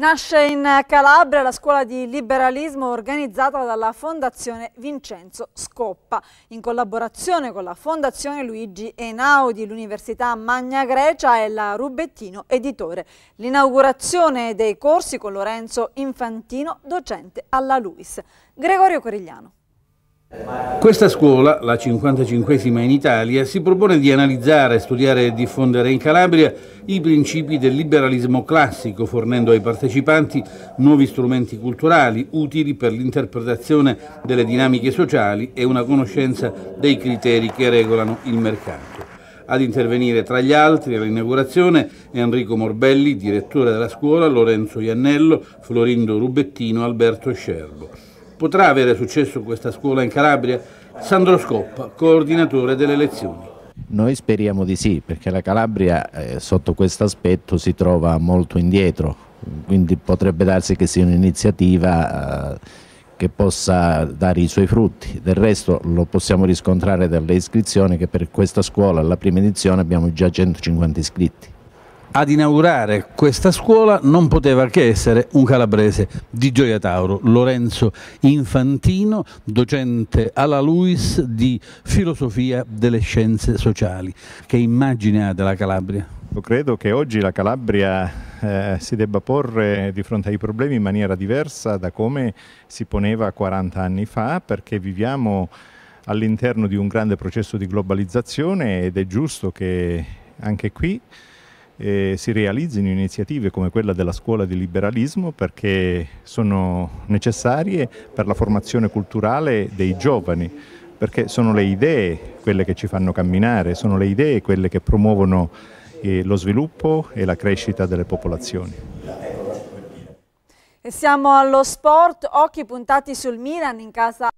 Nasce in Calabria la scuola di liberalismo organizzata dalla Fondazione Vincenzo Scoppa, in collaborazione con la Fondazione Luigi Einaudi, l'Università Magna Grecia e la Rubettino Editore. L'inaugurazione dei corsi con Lorenzo Infantino, docente alla LUIS. Gregorio Corigliano. Questa scuola, la 55esima in Italia, si propone di analizzare, studiare e diffondere in Calabria i principi del liberalismo classico, fornendo ai partecipanti nuovi strumenti culturali utili per l'interpretazione delle dinamiche sociali e una conoscenza dei criteri che regolano il mercato. Ad intervenire tra gli altri all'inaugurazione Enrico Morbelli, direttore della scuola, Lorenzo Iannello, Florindo Rubettino, Alberto Scerbo. Potrà avere successo questa scuola in Calabria? Sandro Scoppa, coordinatore delle lezioni. Noi speriamo di sì, perché la Calabria eh, sotto questo aspetto si trova molto indietro, quindi potrebbe darsi che sia un'iniziativa eh, che possa dare i suoi frutti. Del resto lo possiamo riscontrare dalle iscrizioni che per questa scuola, alla prima edizione, abbiamo già 150 iscritti. Ad inaugurare questa scuola non poteva che essere un calabrese di Gioia Tauro, Lorenzo Infantino, docente alla LUIS di filosofia delle scienze sociali. Che immagine ha della Calabria? Io credo che oggi la Calabria eh, si debba porre di fronte ai problemi in maniera diversa da come si poneva 40 anni fa, perché viviamo all'interno di un grande processo di globalizzazione ed è giusto che anche qui eh, si realizzino iniziative come quella della scuola di liberalismo perché sono necessarie per la formazione culturale dei giovani perché sono le idee quelle che ci fanno camminare, sono le idee quelle che promuovono eh, lo sviluppo e la crescita delle popolazioni. E siamo allo sport, occhi puntati sul Milan in casa